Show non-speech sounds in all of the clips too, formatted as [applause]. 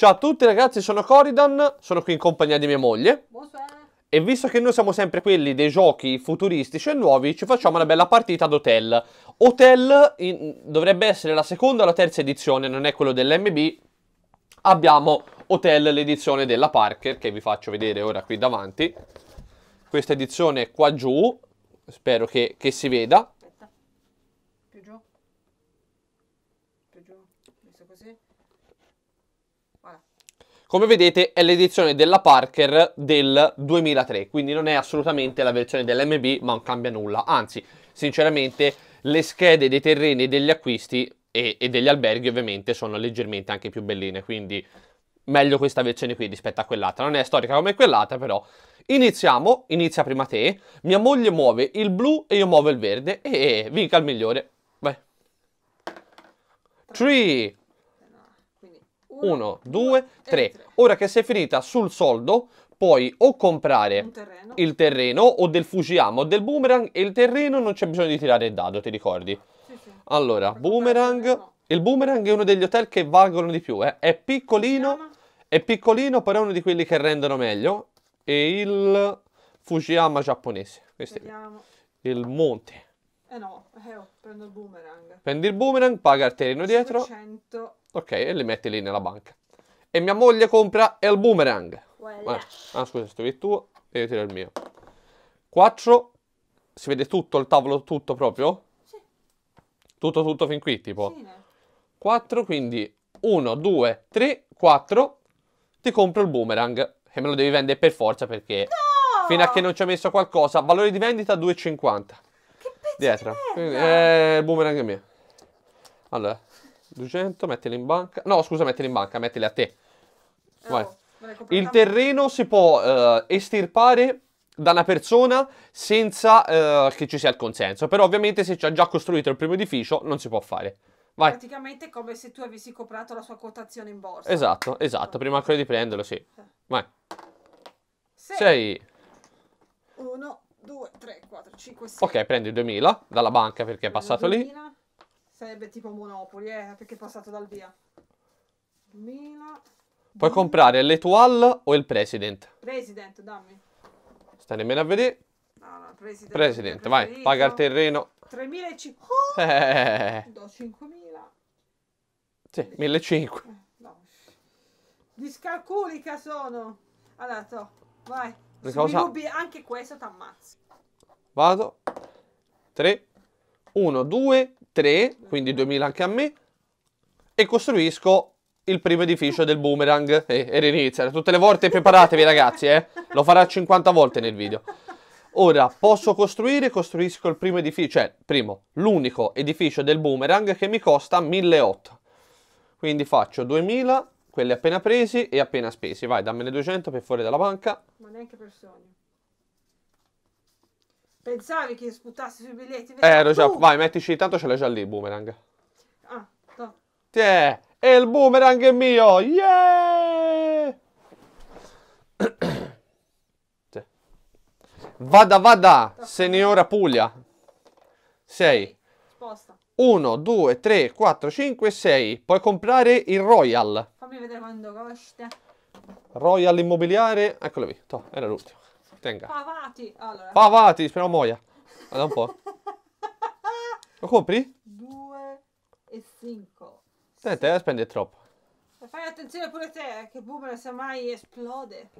Ciao a tutti ragazzi, sono Coridan, sono qui in compagnia di mia moglie. Buonasera. E visto che noi siamo sempre quelli dei giochi futuristici e nuovi, ci facciamo una bella partita ad Hotel. Hotel in, dovrebbe essere la seconda o la terza edizione, non è quello dell'MB. Abbiamo Hotel, l'edizione della Parker, che vi faccio vedere ora qui davanti. Questa edizione qua giù, spero che, che si veda. Come vedete è l'edizione della Parker del 2003, quindi non è assolutamente la versione dell'MB, ma non cambia nulla. Anzi, sinceramente, le schede dei terreni e degli acquisti e, e degli alberghi ovviamente sono leggermente anche più belline, quindi meglio questa versione qui rispetto a quell'altra. Non è storica come quell'altra, però. Iniziamo, inizia prima te. Mia moglie muove il blu e io muovo il verde e vinca il migliore. Vai. 3, 1, 2, 3. Ora che sei finita sul soldo, puoi o comprare terreno. il terreno o del Fujiyama o del boomerang e il terreno non c'è bisogno di tirare il dado, ti ricordi? Sì, sì. Allora, per boomerang... Il boomerang è uno degli hotel che valgono di più, eh. È piccolino, è piccolino, però è uno di quelli che rendono meglio. E il Fujiyama giapponese. Questo Vediamo. è il monte. Eh no, eh, oh, prendo il boomerang. Prendi il boomerang, paga il terreno dietro. 100. Ok, e li metti lì nella banca. E mia moglie compra il boomerang. Voilà. Ah, scusa, stavi il tuo e io tiro il mio. 4. Si vede tutto il tavolo, tutto proprio? Sì. Tutto, tutto fin qui, tipo? Sì. 4, quindi 1, 2, 3, 4. Ti compro il boomerang. E me lo devi vendere per forza perché... No! Fino a che non ci ha messo qualcosa. Valore di vendita 2,50. Dietro. Eh, eh, il boomerang mio. Allora, 200, mettili in banca. No, scusa, mettili in banca, mettili a te. Oh, Vai. il terreno si può eh, estirpare da una persona senza eh, che ci sia il consenso. Però ovviamente se ci ha già costruito il primo edificio non si può fare. Vai. Praticamente come se tu avessi comprato la sua quotazione in borsa. Esatto, esatto. Oh. Prima ancora di prenderlo, sì. Vai. 6. 1. 2, 3, 4, 5, 6. Ok, prendi 2000 dalla banca perché è passato 2000 lì. Sarebbe tipo Monopoli, eh, perché è passato dal via. 2000. Puoi comprare l'Etoile o il President. President, dammi. Stai nemmeno a vedere. No, no, President. President, vai, paga il terreno. 3.500. Oh, [laughs] eh. Do 5.000. Sì, 1.500. Eh, no. Discalculica sono. Allora, to, vai. Cosa... anche questo ti ammazzo. Vado. 3, 1, 2, 3, quindi 2000 anche a me. E costruisco il primo edificio del boomerang e, eh, e riniziare. Tutte le volte preparatevi ragazzi, eh. Lo farà 50 volte nel video. Ora posso costruire, costruisco il primo edificio, cioè primo, l'unico edificio del boomerang che mi costa 1.800. Quindi faccio 2000 quelli appena presi e appena spesi. Vai, dammene 200 per fuori dalla banca. Ma neanche per sogno. Pensavi che sputassi sui biglietti. Eh, ero già... Vai, mettici, tanto ce l'hai già lì il boomerang. Ah, no. Tiè, e il boomerang è mio! Yeah! sì. [coughs] Vada, vada, signora Puglia. Sei. Sposta. 1, 2, 3, 4, 5, 6. Puoi comprare il Royal. Fammi vedere quando costa. Royal Immobiliare, eccolo qui, Toh, era l'ultimo. Tenga. Pavati, allora. Pavati, speriamo muoia. Guarda un po'. Lo compri? 2 e 5. Te, sì. te spendi troppo. E fai attenzione pure te, eh, che boomer mai esplode.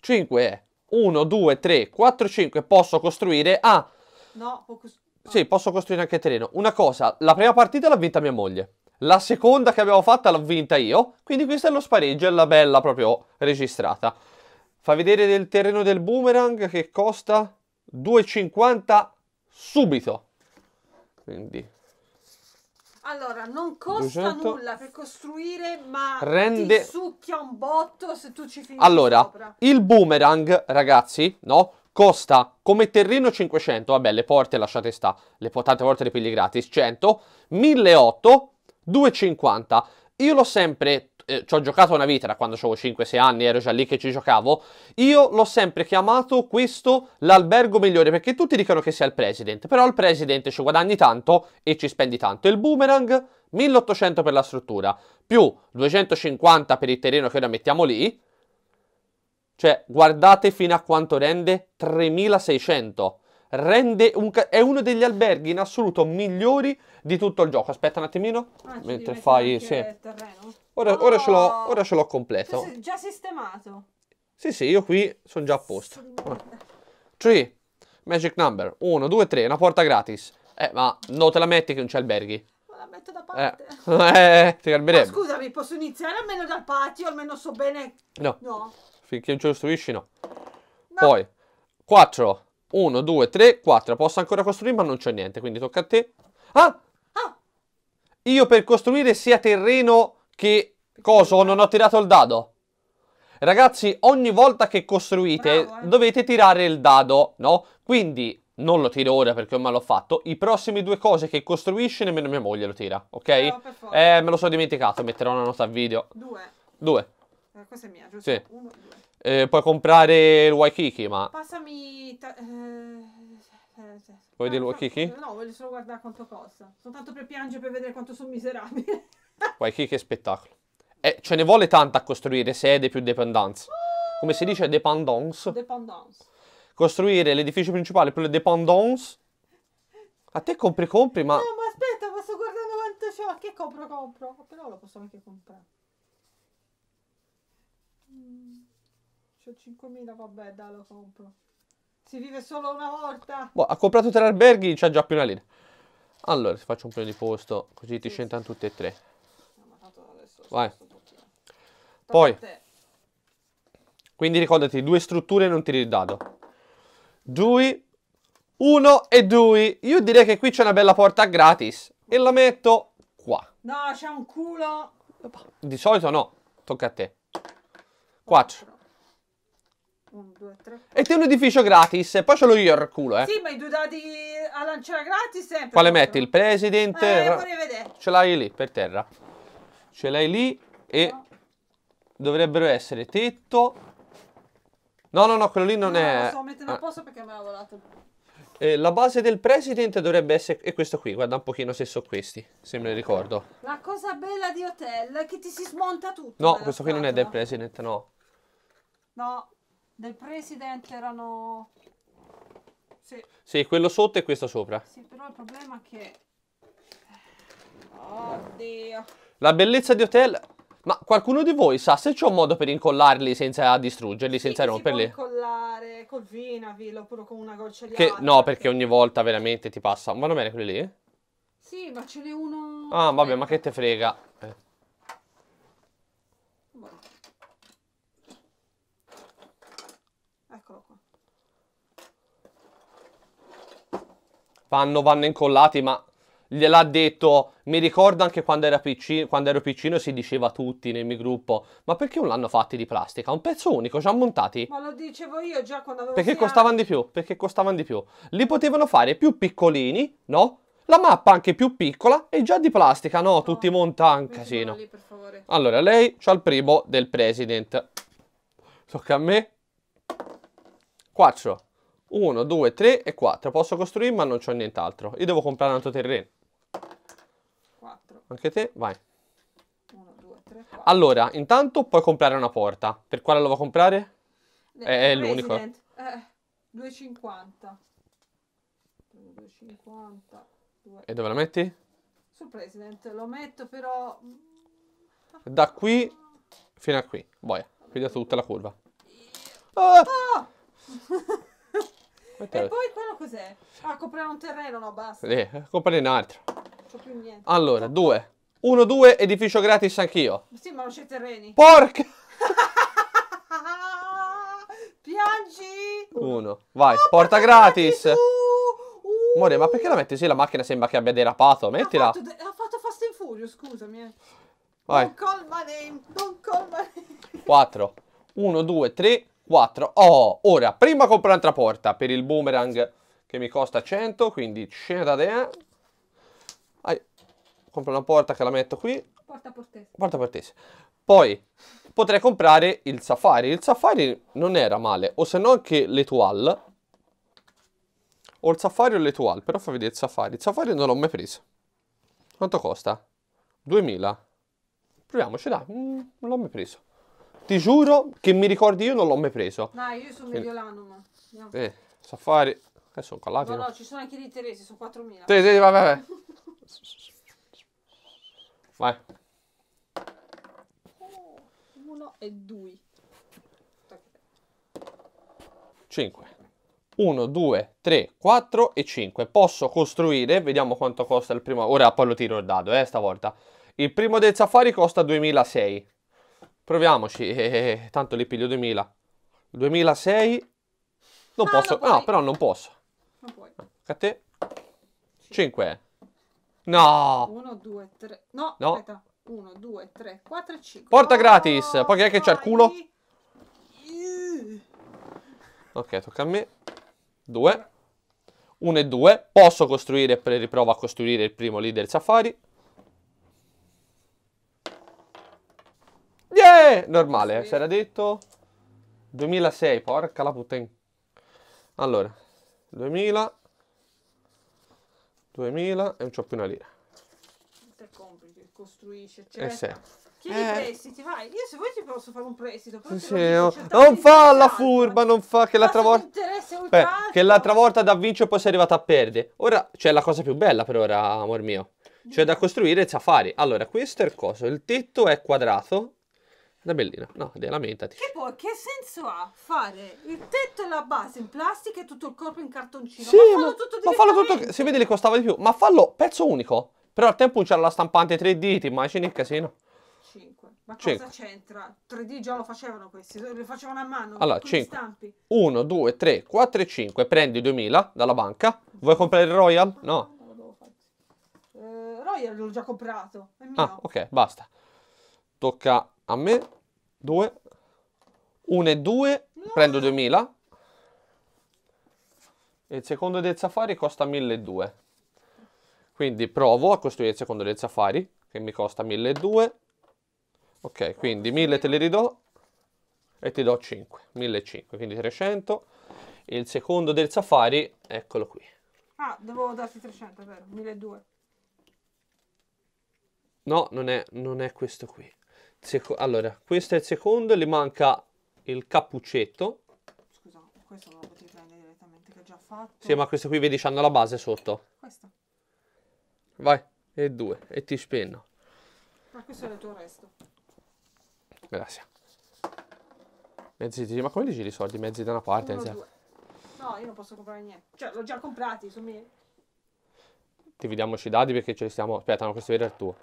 5 1, 2, 3, 4, 5. Posso costruire... Ah! No, può costruire... Sì, posso costruire anche terreno. Una cosa, la prima partita l'ha vinta mia moglie. La seconda che abbiamo fatta l'ho vinta io, quindi questo è lo spareggio, è la bella proprio registrata. Fa vedere del terreno del boomerang che costa 2,50 subito. Quindi allora, non costa 200. nulla per costruire, ma Rende... ti succhia un botto se tu ci finisci Allora, sopra. il boomerang, ragazzi, no? Costa come terreno 500, vabbè le porte lasciate sta, le tante volte le pigli gratis, 100, 1800, 2,50. Io l'ho sempre, eh, ci ho giocato una vita da quando avevo 5-6 anni, ero già lì che ci giocavo, io l'ho sempre chiamato questo l'albergo migliore, perché tutti dicono che sia il president, però il president ci guadagni tanto e ci spendi tanto. Il boomerang 1800 per la struttura, più 250 per il terreno che ora mettiamo lì, cioè guardate fino a quanto rende 3600 rende un è uno degli alberghi in assoluto migliori di tutto il gioco. Aspetta un attimino. Ah, mentre fai. Sì. Ora, oh, ora, ce l'ho, completo. già sistemato. Sì, sì, io qui sono già a posto. 3 Magic number 1, 2, 3, una porta gratis. Eh, ma non te la metti che non c'è alberghi. la metto da eh. parte. Eh, [laughs] eh ti calmerebbe. Ma scusami, posso iniziare almeno dal patio? Almeno so bene. No. no. Finché non ci costruisci, no. no. Poi 4 1, 2, 3, 4. Posso ancora costruire, ma non c'è niente, quindi tocca a te. Ah! ah! Io per costruire sia terreno che coso non ho tirato il dado. Ragazzi, ogni volta che costruite Bravo, eh. dovete tirare il dado, no? Quindi, non lo tiro ora perché ormai l'ho fatto, i prossimi due cose che costruisci nemmeno mia moglie lo tira, ok? Eh, eh me lo sono dimenticato, metterò una nota a video. Due. Due. Eh, questa è mia, giusto? Sì. Uno, due. Eh, puoi comprare il Waikiki, ma... Passami... Ta- eh... Vuoi dire ah, Waikiki? No, voglio solo guardare quanto costa. Soltanto per piangere, per vedere quanto sono miserabile. [laughs] Waikiki è spettacolo. Eh, ce ne vuole tanta a costruire sede più dependance. Come si dice dependance? Dependance. Costruire l'edificio principale più le dependance. A te compri, compri, ma... No, ma aspetta, posso guardare quanto c'ho. Che compro, compro. Però lo posso anche comprare. Mm. C'ho 5.000, vabbè, dai, lo compro. Si vive solo una volta. Boh, ha comprato tre alberghi, c'ha già più una linea. Allora, ti faccio un piano di posto, così sì, ti scendono sì. tutte e tre. Vai. Poi. Quindi ricordati, due strutture non tiri il dado. Due, uno e due. Io direi che qui c'è una bella porta gratis. E la metto qua. No, c'è un culo. Di solito no. Tocca a te. 4. 2, 3. E te un edificio gratis, poi ce l'ho io il culo, eh. Sì, ma i due dati ah, a lanciare gratis sempre. Quale proprio. metti? Il presidente? Eh, eh, vorrei vedere. Ce l'hai lì, per terra. Ce l'hai lì e no. dovrebbero essere tetto. No, no, no, quello lì non no, è... No, lo sto mettendo a eh. posto perché me l'ha volato. Eh, la base del presidente dovrebbe essere è questo qui, guarda un pochino se sono questi, se me ne ricordo. La cosa bella di hotel è che ti si smonta tutto. No, questo qui non è del president, no. No, del presidente erano... Sì. sì, quello sotto e questo sopra. Sì, però il problema è che... Eh, Oddio. Oh, La bellezza di hotel... Ma qualcuno di voi sa se c'è un modo per incollarli senza distruggerli, senza sì, romperli? Si può incollare col Vinavil oppure con una goccia di acqua. No, perché ogni volta veramente ti passa. Vanno bene quelli lì? Sì, ma ce n'è uno... Ah, vabbè, ma che te frega. Eh. fanno, vanno incollati, ma gliel'ha detto. Mi ricordo anche quando, era piccino, quando ero piccino si diceva a tutti nel mio gruppo: Ma perché non l'hanno fatti di plastica? Un pezzo unico, già montati. Ma lo dicevo io già quando avevo. Perché costavano di più? Perché costavano di più. Li potevano fare più piccolini, no? La mappa anche più piccola e già di plastica, no? no. Tutti monta un casino. Lì, allora, lei c'ha il primo del president. Tocca a me. 4. 1, 2, 3 e 4. Posso costruire ma non c'ho nient'altro. Io devo comprare un altro terreno. 4. Anche te, vai. 1, 2, 3, 4. Allora, intanto puoi comprare una porta. Per quale lo vuoi comprare? Le, eh, è, l'unico. Eh, 2,50. 2,50. E dove la metti? Sul President, lo metto però... Mm. Da qui fino a qui, boia, quindi tutta la curva. Ah! ah! ah! [laughs] E poi quello cos'è? Ah, comprare un terreno, no, basta. Sì, comprare un altro. Non c'ho più niente. Allora, due. Uno, due, edificio gratis anch'io. Sì, ma non c'è terreni. Porca! [laughs] Piangi! Uno. Vai, oh, porta gratis. gratis. Uh. More, ma perché la metti? così? la macchina sembra che abbia derapato. Mettila. Ha fatto, ha fatto Fast and Furious, scusami. Eh. Vai. Non call my name, non call my name. Quattro. Uno, due, tre. 4. Oh, ora, prima compro un'altra porta per il boomerang che mi costa 100, quindi scena da te. Compro una porta che la metto qui. Porta portese. Porta portese. Poi potrei comprare il safari. Il safari non era male, o se no anche l'etoile. O il safari o l'etoile, però fa vedere il safari. Il safari non l'ho mai preso. Quanto costa? 2000. Proviamoci, dai, mm, non l'ho mai preso. Ti giuro che mi ricordi io non l'ho mai preso. Dai, io sono Mediolanum. ma. No. Eh, so Eh, sono calati. No, no, ci sono anche di teresi, sono 4.000. Sì, sì, vabbè, vabbè. Vai. Oh, uno e due. Cinque. 1, 2, 3, 4 e 5. Posso costruire, vediamo quanto costa il primo. Ora poi lo tiro il dado, eh, stavolta. Il primo del safari costa 2006. Proviamoci, eh, eh, eh, tanto li piglio 2000. 2006. Non no, posso, no, però non posso. Non puoi. A te. 5. No. 1, 2, 3. No, no. aspetta. 1, 2, 3, 4, 5. Porta oh, gratis. Poi chi è che c'è il culo? Ok, tocca a me. 2. 1 e 2. Posso costruire per riprova a costruire il primo leader Safari. Eh, normale, sì. si era detto. 2006, porca la puttana. Allora, 2000. 2000 e non c'ho più una lira. Te compri, costruisci, eccetera. Eh, Chiedi eh. prestiti, vai. Io se vuoi ti posso fare un prestito. Però sì, no. Non fa la furba, non fa che l'altra volta... Beh, che l'altra volta da vincere poi sei arrivata a perdere. Ora, c'è la cosa più bella per ora, amor mio. c'è da costruire il safari Allora, questo è il coso. Il tetto è quadrato una bellina, no, lamentati. Che poi, che senso ha fare il tetto e la base in plastica e tutto il corpo in cartoncino? Sì, ma fallo tutto ma, ma fallo tutto, se vedi le costava di più, ma fallo pezzo unico. Però al tempo c'era la stampante 3D, ti immagini il casino? 5. Ma 5. cosa c'entra? 3D già lo facevano questi, lo facevano a mano. Allora, 5. 1, 2, 3, 4 e 5. Prendi 2000 dalla banca. Vuoi comprare il Royal? No. Eh, Royal l'ho già comprato. È mio. Ah, ok, basta. Tocca a me 2 1 e 2 prendo 2000 e il secondo del safari costa 1200 quindi provo a costruire il secondo del safari che mi costa 1200 ok quindi 1000 te le ridò e ti do 5 1500 quindi 300 e il secondo del safari eccolo qui ah devo darti 300 vero 1200 no non è, non è questo qui Seco allora, questo è il secondo, le manca il cappuccetto. Scusa, questo lo potete prendere direttamente che è già fatto. Sì, ma questo qui vedi c'hanno la base sotto. Questo. Vai, e due, e ti spenno. Ma questo è il tuo resto. Grazie. Mezzi, ma come li giri i soldi? Mezzi da una parte, Uno, mezzi... No, io non posso comprare niente. Cioè, l'ho già comprati, sono miei. Dividiamoci i dadi perché ce li stiamo... Aspetta, no, questo è il tuo.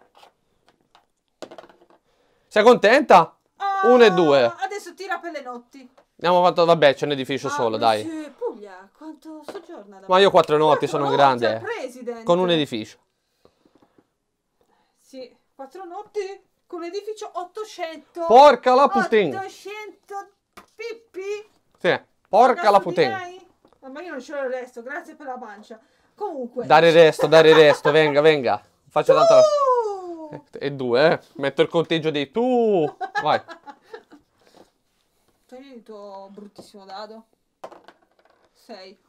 Sei contenta? Oh, e due. Adesso tira per le notti. Abbiamo fatto, vabbè, c'è un edificio ah, solo, dai. Puglia, quanto soggiorna da Ma io quattro notti, quattro sono notti grande. Cioè, eh. Presidente. Con un edificio. Sì, quattro notti con un edificio 800. Porca la puttana. 800 pippi. Sì, porca la puttana. Ah, ma io non ce l'ho il resto, grazie per la pancia. Comunque. Dare il resto, dare il resto, venga, venga. Faccio uh! tanto... E, due, eh. Metto il conteggio dei tu. Vai. Togli il tuo bruttissimo dado. 6.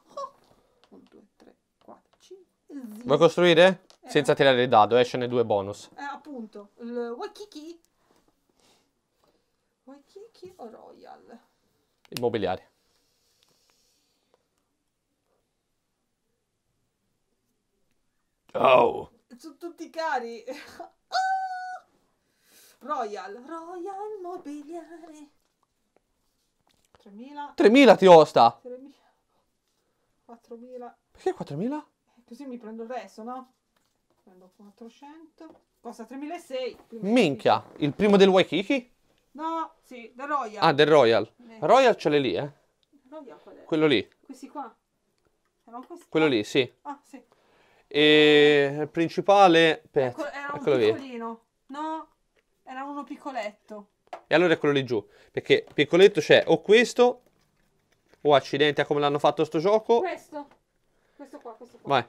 1, 2, 3, 4, 5. Vuoi costruire? Eh. Senza tirare il dado, esce eh, ne due bonus. Eh, appunto. Il Waikiki. Waikiki o Royal? Immobiliare. Ciao. Oh. Sono tutti cari. Oh! Royal, Royal Mobiliare. 3.000. 3.000 ti osta. 4.000. Perché 4.000? Eh, così mi prendo il resto, no? Prendo 400. Costa 3.600. Minchia, il primo del Waikiki? No, sì, del Royal. Ah, del Royal. Eh. Royal ce l'è lì, eh? Royal qual è? Quello lì. Questi qua. Eh, Quello lì, sì. Ah, sì. E il principale... Ecco, era un piccolino. Via. No, era uno piccoletto. E allora è quello lì giù. Perché piccoletto c'è o questo... O oh, accidenti a come l'hanno fatto sto gioco. Questo. Questo qua, questo qua. Vai.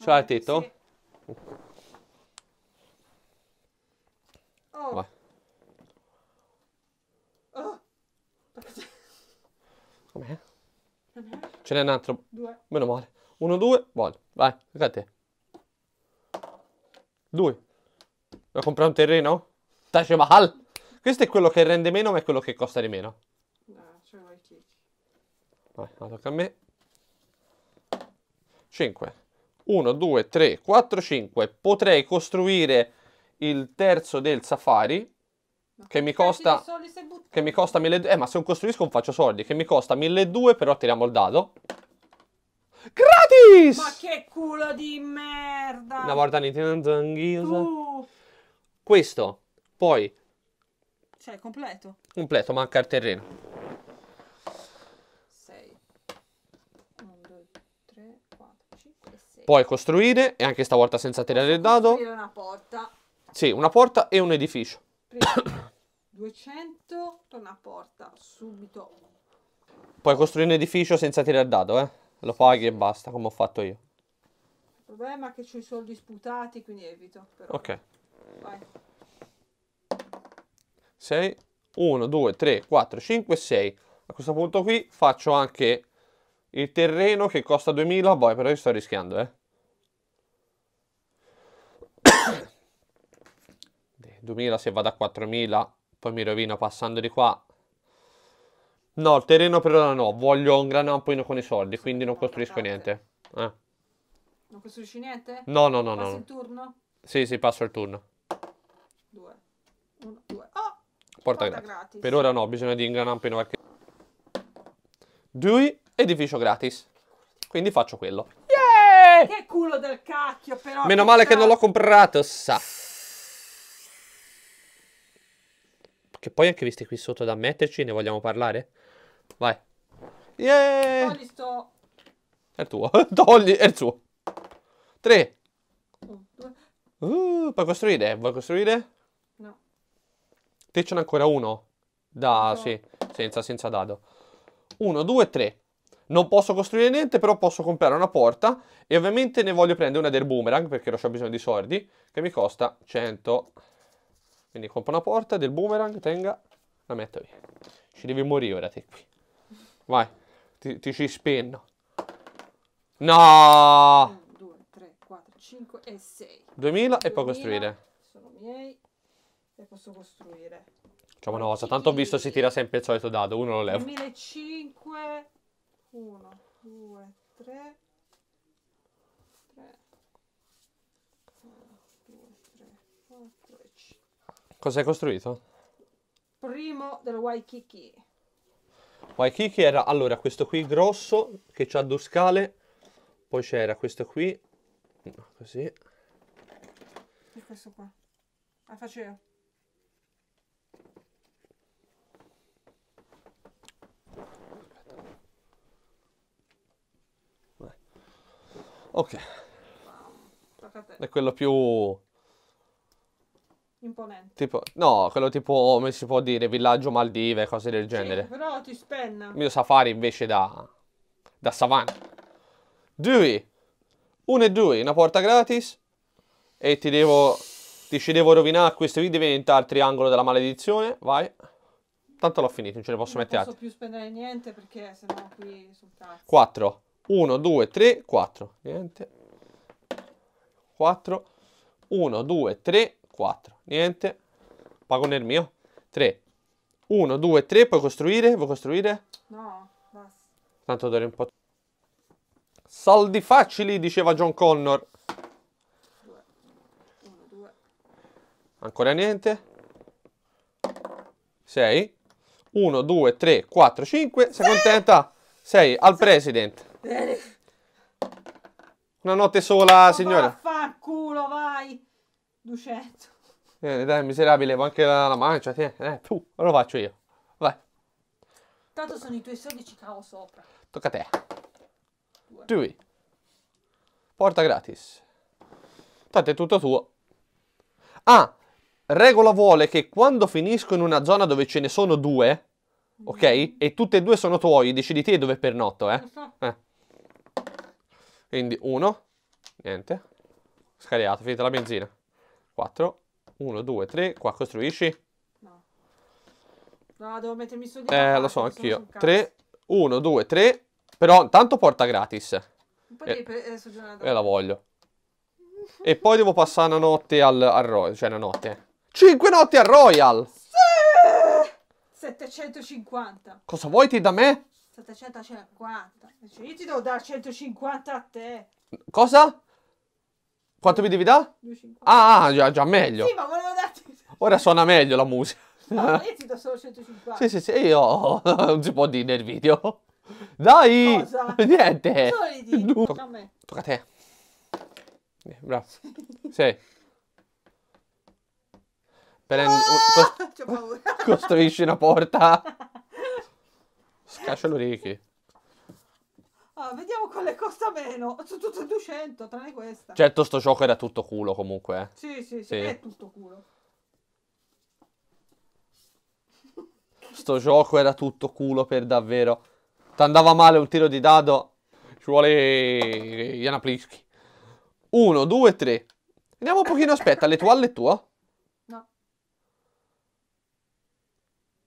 Ce il tetto? Sì. Oh. Vai. Oh. Com'è? Ce n'è un altro. Due. Meno male. 1, 2, vola. Vai, tocca a te. 2. Vuoi comprare un terreno? Taj Mahal. Questo è quello che rende meno, ma è quello che costa di meno. No, ce l'ho i chicchi. Vai, tocca a me. 5. 1, 2, 3, 4, 5. Potrei costruire il terzo del safari. che, mi costa, che mi costa 1200. Eh, ma se non costruisco non faccio soldi. Che mi costa 1200, però tiriamo il dado. Chris! Ma che culo di merda! Una volta Nintendo anghiosa. Uh. Questo, poi... Cioè, completo. Completo, manca il terreno. 6. 1, 2, 3, 4, 5, 6. Puoi costruire, e anche stavolta senza tirare il dado. Costruire una porta. Sì, una porta e un edificio. Prima, 200, [coughs] una porta, subito. Puoi costruire un edificio senza tirare il dado, eh. Lo paghi e basta, come ho fatto io. Il problema è che ho i soldi sputati, quindi evito. Però. Ok. Vai. 6, 1, 2, 3, 4, 5, 6. A questo punto qui faccio anche il terreno che costa 2000, boh, però io sto rischiando, eh. 2000 [coughs] se vado a 4000, poi mi rovino passando di qua. No, il terreno per ora no. Voglio un gran ampoino con i soldi, quindi non costruisco esatto. niente. Eh. Non costruisci niente? No, no, no, Passi no. Passi il turno? Sì, sì, passo il turno. Due. Uno, due. Oh! Porta, porta gratis. gratis. Per ora no, bisogna di un gran ampoino perché... Due, edificio gratis. Quindi faccio quello. Yeah! Che culo del cacchio, però! Meno che male cazzo. che non l'ho comprato, sa. Che poi anche visti qui sotto da metterci, ne vogliamo parlare? Vai. Yeah! sto... È il tuo. [laughs] Togli, è il suo. Tre. Oh, uh, puoi costruire? Vuoi costruire? No. Te ce n'è ancora uno? Da, no. sì. Senza, senza dado. Uno, due, tre. Non posso costruire niente, però posso comprare una porta. E ovviamente ne voglio prendere una del boomerang, perché non ho bisogno di soldi. che mi costa 100. Quindi compro una porta del boomerang, tenga, la metto lì. Ci devi morire ora te qui. Vai, ti, ti ci spenno. No! 2, 3, 4, 5 e 6. 2000 e poi costruire. Sono miei e posso costruire. Facciamo una cosa, tanto ho visto si tira sempre il solito dado, uno lo levo. 2005, 1, 2, 3, 3, 1, Cos'hai costruito? Primo del Waikiki. Waikiki era, allora, questo qui grosso, che ha due scale, poi c'era questo qui, così. E questo qua. La ah, faceva. Ok. È quello più imponente. Tipo, no, quello tipo, come si può dire, villaggio Maldive, cose del genere. Sì, però ti spenna. Il mio safari invece da, da savana. Due. Uno e due, una porta gratis. E ti devo, ti ci devo rovinare questo video diventa il triangolo della maledizione. Vai. Tanto l'ho finito, non ce ne posso non mettere altri. Non posso più spendere niente perché sennò qui sul cazzo. 4. 1, 2, 3, 4. Niente. 4. 1, 2, 3, 4 niente, pago nel mio, 3, 1, 2, 3, puoi costruire, vuoi costruire? No, basta. Tanto dovrei un po'... Soldi facili, diceva John Connor. Due. Uno, due. Ancora niente. 6. 1, 2, 3, 4, 5. Sei contenta? 6. Al president. Una notte sola, signora. Va, fa culo, vai. 200. Eh, dai, miserabile, va anche la, la mancia. Tiè, eh, puh, lo faccio io. Vai. Tanto sono i tuoi soldi, ci cavo sopra. Tocca a te. Due. Due. Porta gratis. Tanto è tutto tuo. Ah, regola vuole che quando finisco in una zona dove ce ne sono due, mhm. ok? E tutte e due sono tuoi, decidi te dove pernotto, eh? [laughs] eh. Quindi uno, niente, scariato, finita la benzina. 4, 1, 2, 3. Qua costruisci? No. No, devo mettermi su di Eh, lo so anch'io. 3, 1, 2, 3. Però intanto porta gratis. adesso E, eh, e la voglio. e poi devo passare una notte al, al Royal. Cioè una notte. 5 notti al Royal! Sì! 750. Cosa vuoi ti da me? 750. io ti devo dare 150 a te. Cosa? Quanto mi devi dare? 2,50. Ah, ah, già, già meglio. Sì, ma volevo darti... [laughs] Ora suona meglio la musica. No, io ti do solo 150. Sì, sì, sì, io [laughs] non si può dire nel video. Dai! Cosa? Niente! Solidi! No. Toc- tocca a te. Bravo. Sì. Prendi... Ah, Cost- C'ho paura. Costruisci una porta. [laughs] Scascia l'orecchio. Ah, vediamo quale costa meno. Sono tutte 200, tranne questa. Certo, sto gioco era tutto culo comunque. Eh. Sì, sì, sì, sì. è tutto culo. Sto gioco era tutto culo per davvero. T'andava male un tiro di dado. Ci vuole Jana Plischi. Uno, due, tre. Andiamo un pochino, aspetta, le toalle è tua? No.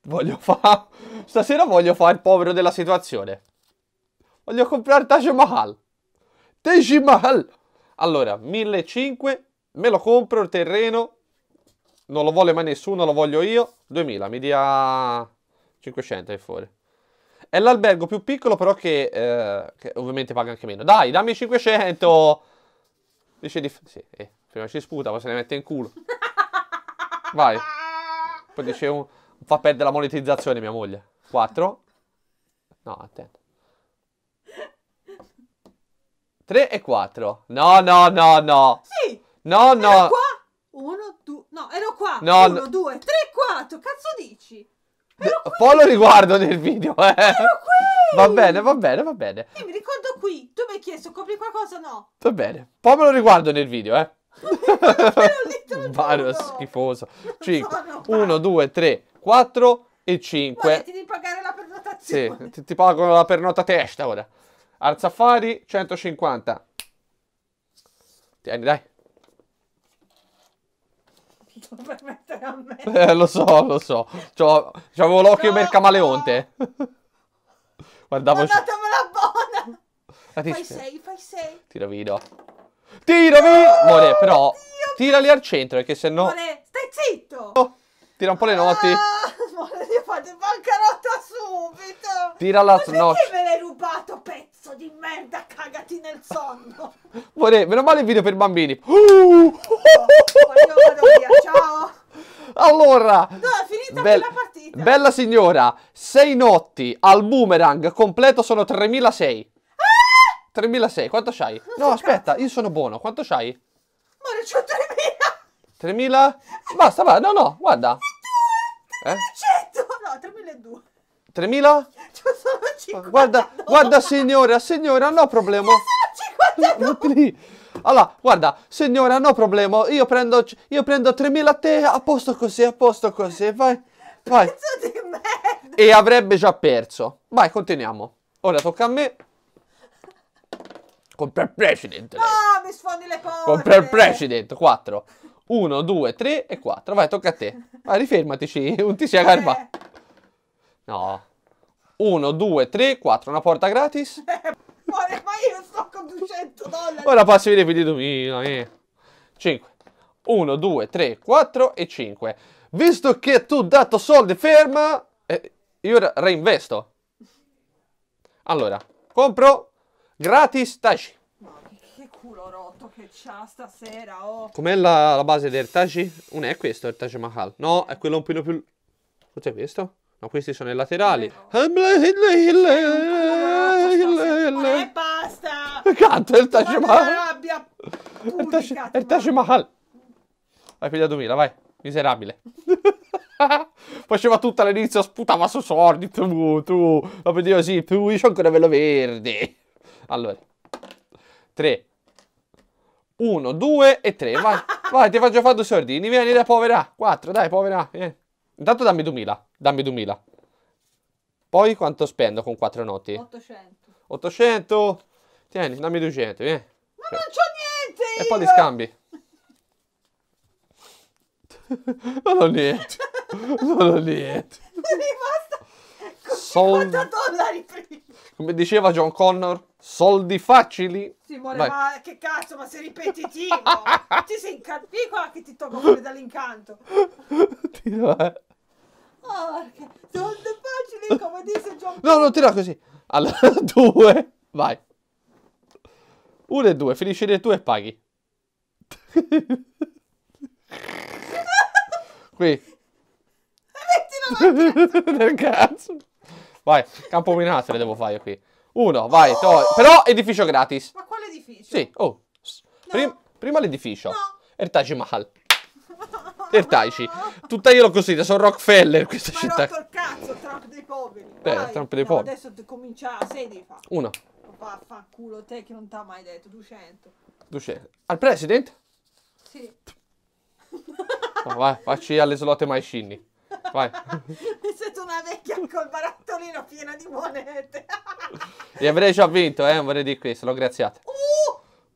Voglio fare... Stasera voglio fare il povero della situazione. Voglio comprare Taj Mahal. Taj Mahal. Allora, 1.500, me lo compro il terreno. Non lo vuole mai nessuno, lo voglio io. 2.000, mi dia 500 e fuori. È l'albergo più piccolo però che, eh, che, ovviamente paga anche meno. Dai, dammi 500. Dice di... Sì, eh, prima ci sputa, poi se ne mette in culo. Vai. Poi dice un... Fa perdere la monetizzazione mia moglie. 4. No, attento. 3 e 4. No, no, no, no. Sì. No, no. qua. 1, 2. No, ero qua. 1, 2, 3, 4. Cazzo dici? Ero qui. Poi lo riguardo nel video, eh. Ero qui. Va bene, va bene, va bene. Io mi ricordo qui. Tu mi hai chiesto, compri qualcosa o no? Va bene. Poi me lo riguardo nel video, eh. [laughs] Varo schifoso. 5, 1, 2, 3, 4 e 5. Ma devi pagare la pernotazione. Sì, ti, ti pagano la pernota testa ora. Arzafari 150. Tieni, dai. Dovrei [laughs] a me. [laughs] Eh, lo so, lo so. C'avevo l'occhio no! mercamaleonte. [laughs] Guardavo... Mandatemela buona! fai 6, fai 6. Tira video. Tirami! No! però... Dio tirali al centro, perché se no... stai zitto! Oh, tira un po' le noti. Ah, more, ti fate bancarotta subito! Tira la No, amore, meno male il video per bambini. Uh! [laughs] Oh, via, ciao. Allora, no, è finita be la partita. Bella signora, sei notti al boomerang, completo sono 3006. Ah! 3006, quanto c'hai? No, aspetta, cazzo. io sono buono, quanto c'hai? Amore, c'ho 3000. 3000? Basta, va, no, no, guarda. 32, 3100. Eh? No, 3200. 3.000? Cioè, guarda, guarda signora, signora, no problema. [laughs] Allora, guarda, signora, no problema. Io prendo, io prendo 3.000 a te, a posto così, a posto così. Vai, vai. E avrebbe già perso. Vai, continuiamo. Ora tocca a me. Compre per president. Lei. No, mi sfondi le porte. Compre per president, 4. 1, 2, 3 e 4. Vai, tocca a te. Vai, rifermatici, [laughs] non ti sia carma. Eh. No. 1, 2, 3, 4, una porta gratis. [laughs] ma io sto con 200 dollari. Ora passi i video di 5. 1, 2, 3, 4 e 5. Visto che tu dato soldi ferma, eh, io reinvesto. Allora, compro gratis Tashi. Ma che culo rotto che c'ha stasera, oh. Com'è la, la, base del Taji? Un è questo, il Tashi Mahal. No, è quello un po' più... Cos'è questo? No, questi sono i laterali. Eh, eh, eh, e basta! il Taj Mahal! il Taj Mahal! Hai pigliato Mila, vai. Miserabile. Faceva [laughs] tutta l'inizio, sputava su sordi. Tu, tu. Lo vedevo sì, tu, io ho ancora velo verde. Allora. 3. 1, 2 e 3. Vai, [laughs] vai, ti faccio fare due sordini. Vieni da povera. 4, dai, povera. Vieni. Intanto dammi 2000, dammi 2000. Poi quanto spendo con quattro noti? 800. 800? Tieni, dammi 200, vieni. Ma okay. non c'ho niente! Io. E poi li scambi. [laughs] non ho niente. non ho niente. Sono rimasta prima. Come diceva John Connor, soldi facili. Simone, Vai. ma che cazzo, ma sei ripetitivo. [laughs] ti sei incantata che ti tocco fuori dall'incanto. Porca, sono facili come dice John No, non tira così. Allora, [laughs] due, vai. Uno e due, finisci nel tuo e paghi. [laughs] Qui. Nel [laughs] cazzo. Vai, campo minato le devo fare qui. Uno, vai, oh! però edificio gratis. Ma quale edificio? Sì, oh. No. Prim prima l'edificio. No. E il Taj Mahal. Certaici. [laughs] Tutta io l'ho costruita, sono Rockefeller questa Ma città. Ma cazzo, Trump dei poveri. Eh, Trump dei no, poveri. Adesso comincia a 6 fa. Uno. Vaffanculo te che non t'ha mai detto, 200. 200. Al president? Sì. [laughs] No, vai, facci alle slotte mai scinni. Vai. Mi [laughs] sento una vecchia col barattolino pieno di monete. e avrei già vinto, eh, vorrei dire questo, l'ho graziato.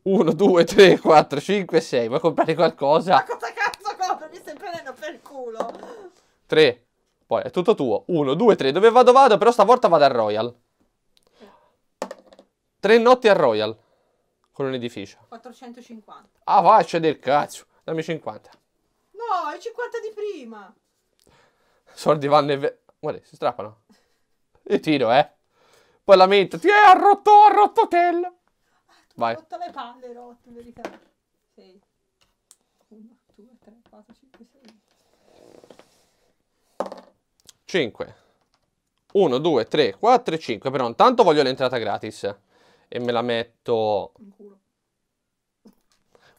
1, 2, 3, 4, 5, 6. Vuoi comprare qualcosa? Ma cosa cazzo? prendendo per culo. 3. Poi è tutto tuo. 1, 2, 3. Dove vado vado, però stavolta vado al Royal. 3 notti al Royal. Con un edificio. 450. Ah, faccia del cazzo. Dammi 50. No, è 50 di prima. Soldi vanno e... Guarda, si strappano. E tiro, eh. Poi lamenta. Ti ha rotto, ha rotto tella. Ah, vai. Ho rotto le palle, rotto, in verità. Sì. 2, 3, 4, 5, 6. 5. 1, 2, 3, 4 e 5. Però intanto voglio l'entrata gratis. E me la metto...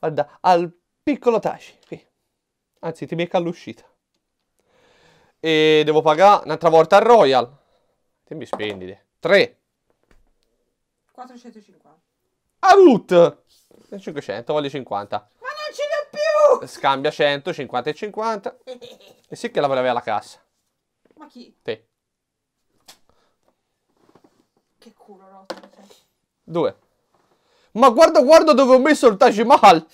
Guarda, al piccolo taci, qui. Anzi, ti becca all'uscita. E devo pagare un'altra volta al Royal. mi spendi? 3. 450. A root! 500, voglio 50. Scambia 100, 50 e 50. E sì che la voleva la cassa. Ma chi? Te. Che culo rotto. Due. Ma guarda, guarda dove ho messo il Taj Mahal.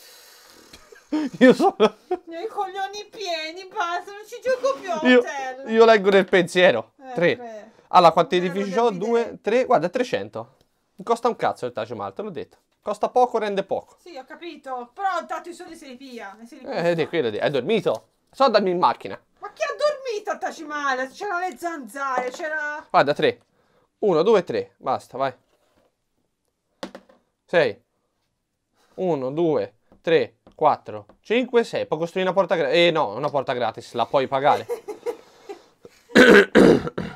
[laughs] Io sono... Io i coglioni pieni, basta, non ci gioco più a io, hotel. Io leggo nel pensiero. Eh, tre. tre. Allora, quanti edifici ho? Due, tre. Guarda, 300. Costa un cazzo il Taj Mahal, te l'ho detto. Costa poco, rende poco. Sì, ho capito. Però tanto i soldi se li via. Se li eh, di quello di. È dormito. So darmi in macchina. Ma chi ha dormito a Tacimale? C'erano le zanzare, c'era... Guarda, tre. Uno, due, tre. Basta, vai. Sei. Uno, due, tre, quattro, cinque, sei. Può costruire una porta gratis. Eh no, una porta gratis. La puoi pagare. [laughs] [coughs] [coughs] [coughs] Ecco,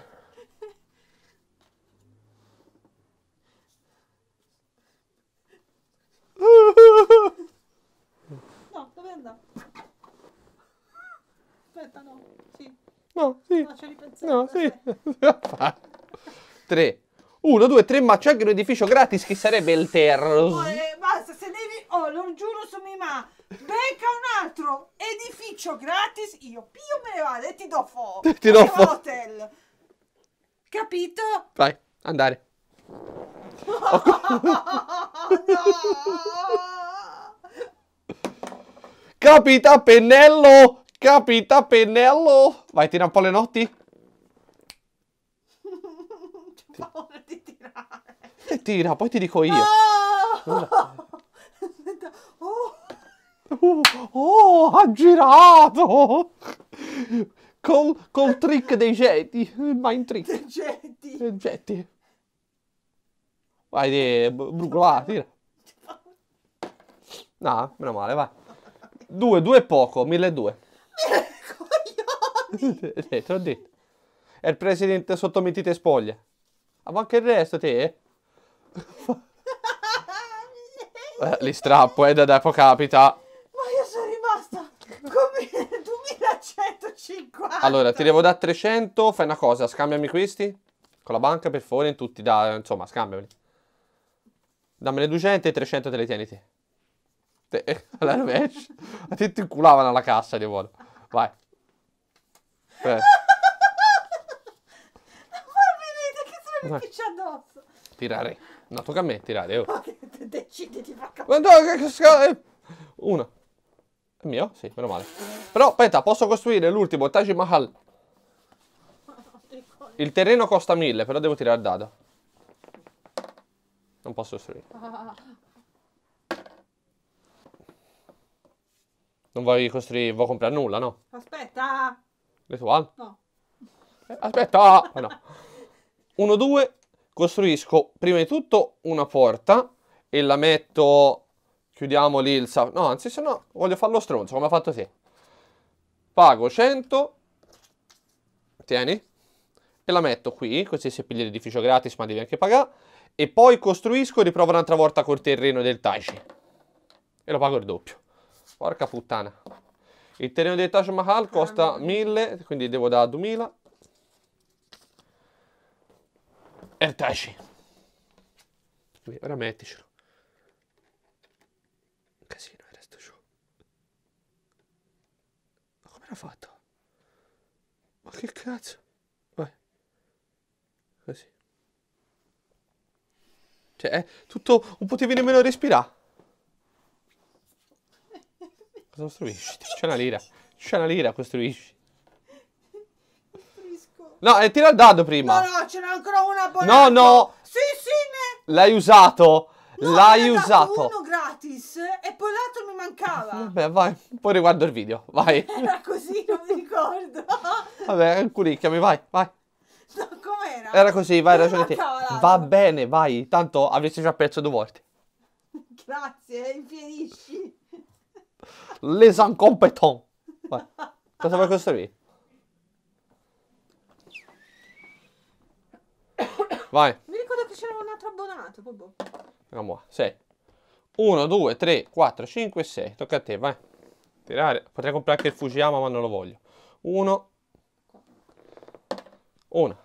merda. Aspetta, no. Sì. No, sì. No, ci ripensare. No, sì. 3. 1, 2, 3, ma c'è anche un edificio gratis che sarebbe il terzo. basta, se devi... Oh, lo giuro su Mimà. Becca un altro edificio gratis, io pio me ne vado e ti do fo. Ti do fo. hotel. Capito? Vai, andare. oh, no! Capita pennello! Capita pennello! Vai, tira un po' le notti. paura E tira, poi ti dico io. Oh. Oh, oh, ha girato! Col, col trick dei getti, il mind trick. Dei getti. Dei getti. Vai, brugola, tira. No, meno male, vai. Due, due è poco, 1200. Coglioni! [laughs] Eh, te l'ho detto. È il presidente sotto mentite spoglia. Ah, ma anche il resto, te? [laughs] eh, li strappo, eh, da dopo capita. Ma io sono rimasta con 2150. Allora, ti devo dare 300, fai una cosa, scambiami questi. Con la banca, per favore, in tutti, da, insomma, scambiameli. le 200 e 300 te le tieni te. Te, alla [laughs] rovescia. A te ti inculavano alla cassa di volo. Vai. Eh. non farmi ridere che sono mi piccia addosso. Tirare. No, tocca a me tirare. Oh. Okay, decidi di far capire. Eh. Una. È mio? Sì, meno male. Però, aspetta, posso costruire l'ultimo Taj Mahal. Il terreno costa mille, però devo tirare il dado. Non posso costruire. [laughs] Non vuoi costruire, vuoi comprare nulla, no? Aspetta! Le tue? No. Eh, aspetta! Oh, no. 1, 2, costruisco prima di tutto una porta e la metto... Chiudiamo lì il... No, anzi, se no voglio farlo stronzo, come ha fatto te. Pago 100. Tieni. E la metto qui, così se pigli l'edificio gratis ma devi anche pagare. E poi costruisco e riprovo un'altra volta col terreno del Taichi. E lo pago il doppio. Porca puttana. Il terreno di Taj Mahal costa 1000, quindi devo dare 2000. Ertaci. Ora metticelo. casino, il resto giù. Ma come l'ha fatto? Ma che cazzo? Vai. Così. Cioè, è tutto... Non potevi nemmeno respirare costruisci? C'è una lira. C'è una lira, costruisci. No, eh, tira il dado prima. No, no, ce n'è ancora una buona. No, no. Sì, sì, ne... L'hai usato. No, L'hai usato. uno gratis e poi l'altro mi mancava. Vabbè, vai. Poi riguardo il video, vai. [laughs] Era così, non mi ricordo. [laughs] Vabbè, curicchiami, vai, vai. No, com'era? Era così, vai, ragione te. Va bene, vai. Tanto avresti già perso due volte. [laughs] Grazie, infierisci les incompetents. Vai. Cosa vuoi costruire? Vai. Mi ricordo che c'era un altro abbonato. Bobo. Andiamo 6. 1, 2, 3, 4, 5, 6. Tocca a te, vai. Tirare. Potrei comprare anche il Fujiyama, ma non lo voglio. 1. 1.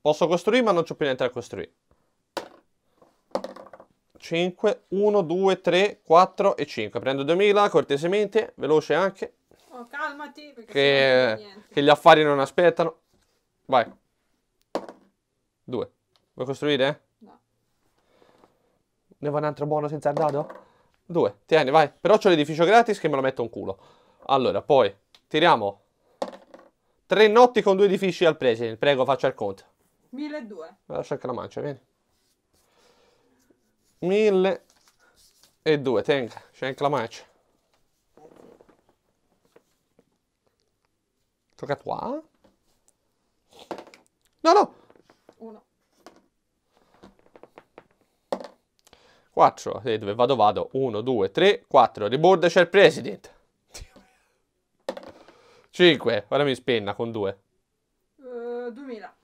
Posso costruire, ma non c'ho più niente da costruire. 5, 1, 2, 3, 4 e 5. Prendo 2000 cortesemente, veloce anche. Oh, calmati, perché che, che gli affari non aspettano. Vai. 2. Vuoi costruire? No. Ne va un altro buono senza il dado? 2. Tieni, vai. Però c'ho l'edificio gratis che me lo metto un culo. Allora, poi tiriamo 3 notti con due edifici al president. Prego, faccia il conto. 1200. Lascia anche la mancia, vieni. 1000 e 2 tenga, c'è anche la mancia. Tocca qua. No, no! Uno. 4, e eh, dove vado vado, 1, 2, 3, 4, riborda c'è il president. 5, ora mi spenna con 2. Uh, 2000.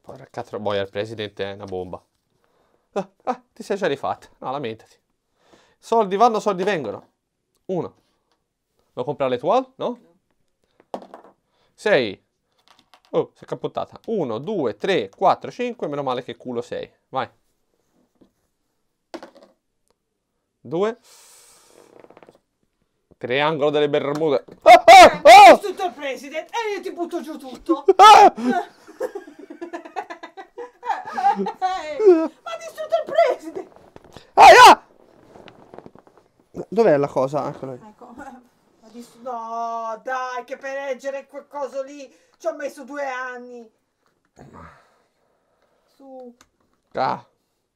Porca troia, il president è una bomba. Ah, ah, ti sei già rifatta. No, lamentati. Soldi vanno, soldi vengono. Uno. Vuoi comprare le toile? No? Sei. Oh, si è cappottata. Uno, due, tre, quattro, cinque. Meno male che culo sei. Vai. Due. Triangolo delle Bermude. Ah, ah, oh! Tutto il presidente e eh, io ti butto giù tutto. Ah! ah. Dov'è la cosa? Eccola lì. Ecco. ecco [laughs] no, dai, che per leggere quel coso lì ci ho messo due anni. Su. Ah.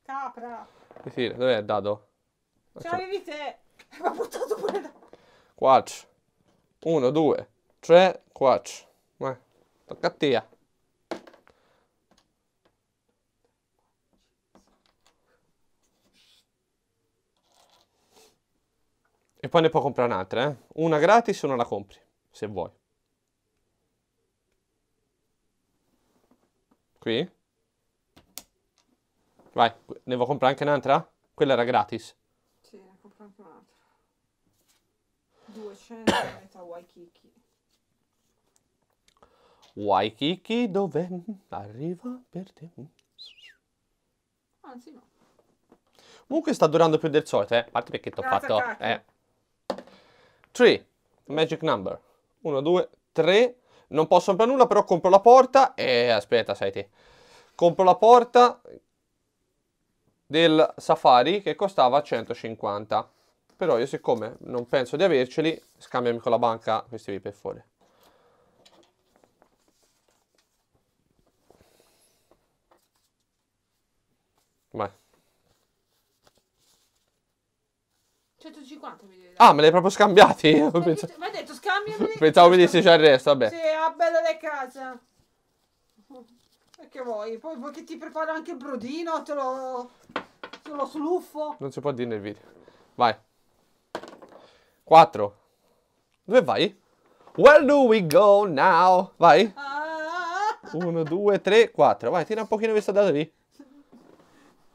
Capra. Eh sì, dov'è il dado? Ce l'avevi te. Ma [laughs] buttato pure da... Quatch. Uno, due, tre, quatch. Eh, tocca a te. Ah. E poi ne puoi comprare un'altra, eh? Una gratis o non la compri, se vuoi. Qui? Vai, ne vuoi comprare anche un'altra? Quella era gratis. Sì, ne compro anche un'altra. 200 [coughs] metà Waikiki. Waikiki dove arriva per te. Anzi no. Comunque sta durando più del solito, eh. A parte perché ti ho fatto... Eh. 3, magic number. 1, 2, 3. Non posso per nulla, però compro la porta. E aspetta, sai te. Compro la porta del Safari che costava 150. Però io siccome non penso di averceli, scambiami con la banca questi qui per fuori. Vai. 150 mi Ah, me l'hai proprio scambiati? [laughs] Mi hai detto scambiami. Pensavo mi dicessi c'è il resto, vabbè. Sì, bella le casa. che vuoi? Poi vuoi che ti preparo anche il brodino? Te lo... te lo sluffo? Non si può dire nel video. Vai. 4. Dove vai? Where do we go now? Vai. 1, 2, 3, 4. Vai, tira un pochino questa data lì.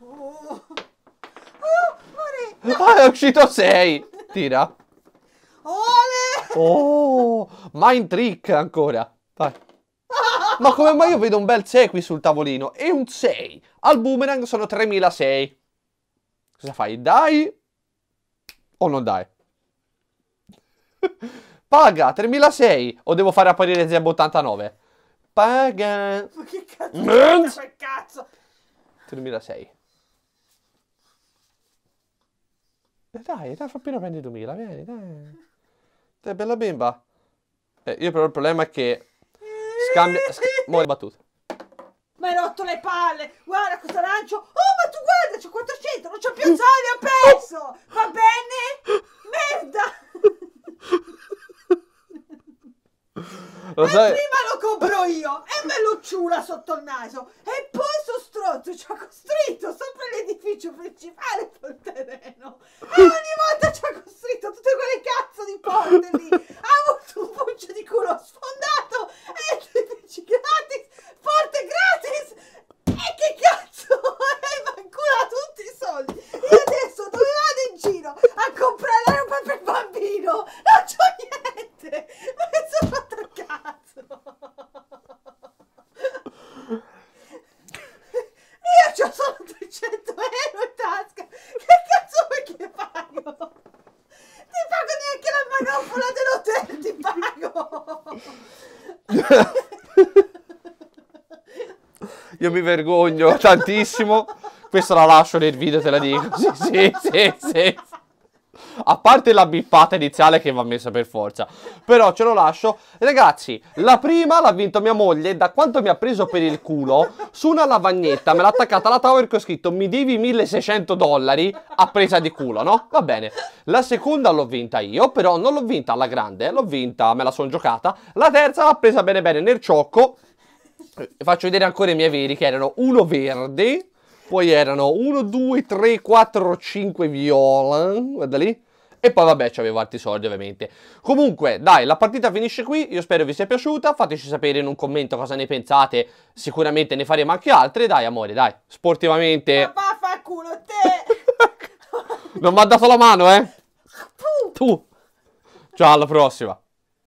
Oh, oh Ah, è uscito 6! [laughs] Tira. Ole! Oh, mind trick ancora. Vai. Ma come mai io vedo un bel 6 qui sul tavolino? E un 6. Al boomerang sono 3006. Cosa fai? Dai o non dai? [laughs] Paga 3006 o devo fare apparire Zeb 89? Paga. Ma che cazzo? Che cazzo? 3006. Eh, dai, dai, fa appena prendi 2000, vieni, dai. Dai, bella bimba. Eh, io però il problema è che scambia... Sc muore battuta. Ma hai rotto le palle! Guarda questo lancio! Oh, ma tu guarda, c'ho 400, non c'ho più soldi, ho perso! Va bene? Merda! Lo e sai... prima lo compro io e me lo ciula sotto il naso e poi sto stronzo ci ha costretto sopra l'edificio principale sul terreno e ogni volta ci ha costretto tutte quelle cazzo di porte lì ha avuto un buccio di culo sfondato e edifici gratis porte gratis e che cazzo [laughs] e mancula tutti i soldi io adesso dove vado in giro a comprare la roba per bambino non c'ho niente niente. [laughs] Ma mi sono fatto a cazzo. [laughs] Io c'ho solo 300 euro in tasca. Che cazzo vuoi che pago? Ti pago neanche la manopola dell'hotel, ti pago. [laughs] Io mi vergogno tantissimo. Questa la lascio nel video, te la dico. Sì, sì, sì, sì a parte la bippata iniziale che va messa per forza, però ce lo lascio. Ragazzi, la prima l'ha vinto mia moglie da quanto mi ha preso per il culo su una lavagnetta, me l'ha attaccata alla tower che ho scritto mi devi 1600 dollari a presa di culo, no? Va bene. La seconda l'ho vinta io, però non l'ho vinta alla grande, l'ho vinta, me la sono giocata. La terza l'ha presa bene bene nel ciocco. Eh, faccio vedere ancora i miei veri che erano uno verde, poi erano 1, 2, 3, 4, 5 viola, guarda lì, e poi vabbè, ci avevo altri soldi ovviamente. Comunque, dai, la partita finisce qui, io spero vi sia piaciuta, fateci sapere in un commento cosa ne pensate, sicuramente ne faremo anche altre, dai amore, dai, sportivamente... Ma vaffanculo te! [laughs] non mi ha dato la mano, eh? Tu! Tu! Ciao, alla prossima!